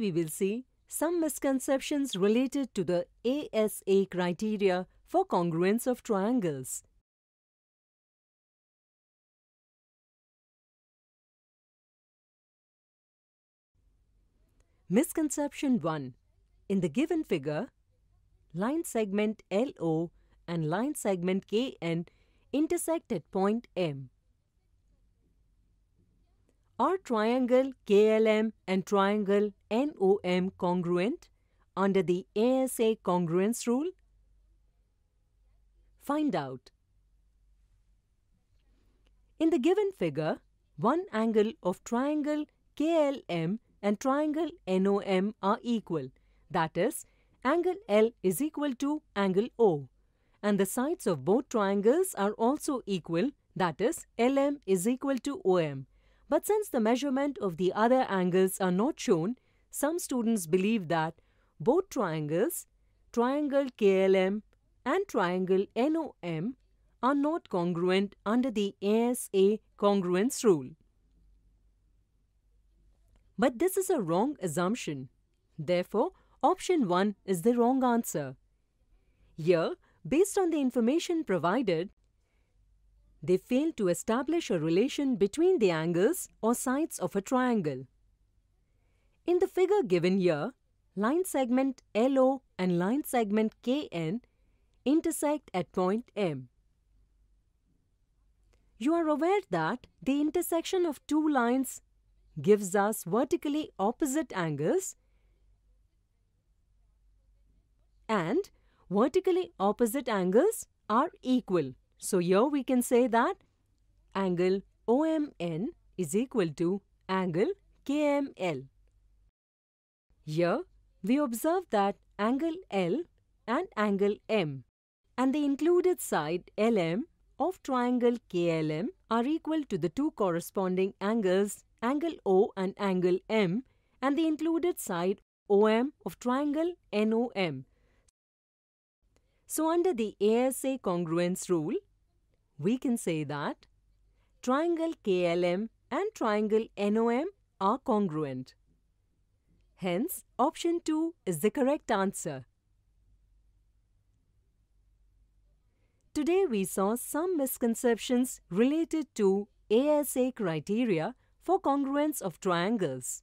we will see some misconceptions related to the ASA criteria for congruence of triangles. Misconception 1. In the given figure, line segment LO and line segment KN intersect at point M. Are triangle KLM and triangle NOM congruent under the ASA congruence rule? Find out. In the given figure, one angle of triangle KLM and triangle NOM are equal, that is, angle L is equal to angle O, and the sides of both triangles are also equal, that is, LM is equal to OM. But since the measurement of the other angles are not shown, some students believe that both triangles, triangle KLM and triangle NOM, are not congruent under the ASA congruence rule. But this is a wrong assumption. Therefore, option 1 is the wrong answer. Here, based on the information provided, they fail to establish a relation between the angles or sides of a triangle. In the figure given here, line segment LO and line segment KN intersect at point M. You are aware that the intersection of two lines gives us vertically opposite angles and vertically opposite angles are equal. So here we can say that angle OMN is equal to angle KML. Here we observe that angle L and angle M and the included side LM of triangle KLM are equal to the two corresponding angles angle O and angle M and the included side OM of triangle NOM. So under the ASA congruence rule, we can say that triangle KLM and triangle NOM are congruent. Hence, option 2 is the correct answer. Today we saw some misconceptions related to ASA criteria for congruence of triangles.